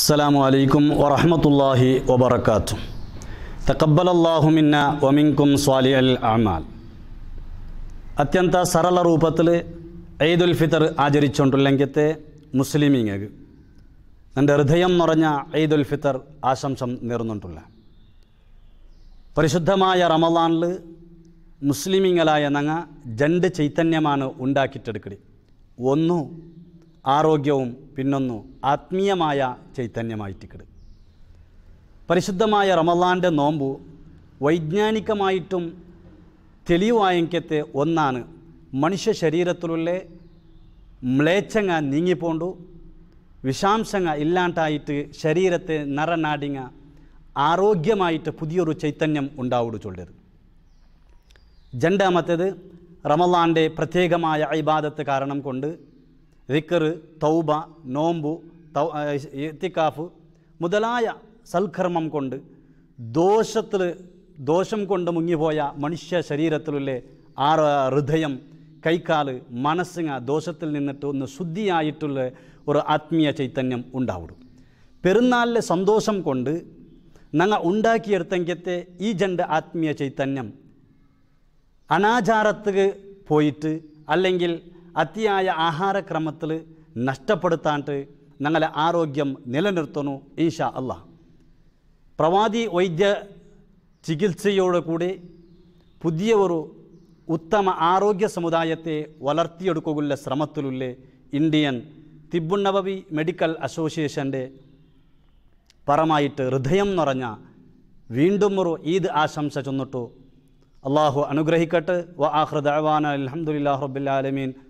السلام عليكم ورحمة الله وبركاته تقبل الله منا ومنكم صالح الأعمال അത്യന്ത സരള രൂപത്തിൽ ഈദുൽ ഫിത്തർ ആചരിച്ചുകൊണ്ടുള്ളെങ്കിലത്തെ മുസ്ലിമീങ്ങക്ക് എൻ്റെ ഹൃദയം നിറഞ്ഞ ഈദുൽ ഫിത്തർ ആശംസം നേർന്നിട്ടുള്ള പരിശുദ്ധമായ റമദാനിൽ മുസ്ലിമീങ്ങളായ നങ്ങ രണ്ട് ചൈതന്യമാണ് ഉണ്ടാക്കിയിട്ടെടുക്കടി ഒന്ന് ആരോഗ്യവും പിന്നൊന്നു ആത്മീയമായ ചൈതന്യമായിട്ടിക്കട് പരിശുദ്ധമായ റമലാൻ്റെ നോമ്പു വൈജ്ഞാനികമായിട്ടും തെളിവായങ്കത്തെ ഒന്നാണ് മനുഷ്യ ശരീരത്തിലുള്ള മ്ലേച്ഛങ്ങ നീങ്ങിപ്പോണ്ടു വിഷാംശങ്ങ ഇല്ലാണ്ടായിട്ട് ശരീരത്തെ നരനാടിങ്ങ ആരോഗ്യമായിട്ട് പുതിയൊരു ചൈതന്യം ഉണ്ടാവുക ചൊല്ലരുത് രണ്ടാമത്തേത് റമലാൻ്റെ പ്രത്യേകമായ ഇബാദത്ത് കാരണം കൊണ്ട് റിക്കർ തൗബ നോമ്പു തിക്കാഫ് മുതലായ സൽക്കർമ്മം കൊണ്ട് ദോഷത്തിൽ ദോഷം കൊണ്ട് മുങ്ങിപ്പോയ മനുഷ്യ ശരീരത്തിലുള്ള ആ ഹൃദയം കൈക്കാല് മനസ്സിങ്ങ ദോഷത്തിൽ നിന്നിട്ട് ഒന്ന് ശുദ്ധിയായിട്ടുള്ള ഒരു ആത്മീയ ചൈതന്യം ഉണ്ടാവുള്ളൂ പെരുന്നാളിലെ സന്തോഷം കൊണ്ട് ഞങ്ങൾ ഉണ്ടാക്കിയെടുത്തെങ്കിലത്തെ ഈ ജണ്ട് ആത്മീയ ചൈതന്യം അനാചാരത്തിൽ പോയിട്ട് അല്ലെങ്കിൽ അതിയായ ആഹാരക്രമത്തിൽ നഷ്ടപ്പെടുത്താണ്ട് ഞങ്ങളെ ആരോഗ്യം നിലനിർത്തുന്നു ഈശ അല്ല പ്രവാദി വൈദ്യ ചികിത്സയോടുകൂടി പുതിയ ഒരു ഉത്തമ ആരോഗ്യ സമുദായത്തെ വളർത്തിയെടുക്കുകയുള്ള ശ്രമത്തിലുള്ള ഇന്ത്യൻ തിബുണ്ണവവി മെഡിക്കൽ അസോസിയേഷൻ്റെ പരമായിട്ട് ഹൃദയം നിറഞ്ഞ വീണ്ടും ഒരു ഈദ് ആശംസ ചെന്നിട്ടു അള്ളാഹു അനുഗ്രഹിക്കട്ടെ വ ആഹ്ദാൻ അലഹമുല്ലാ റബ്ബുലാലമീൻ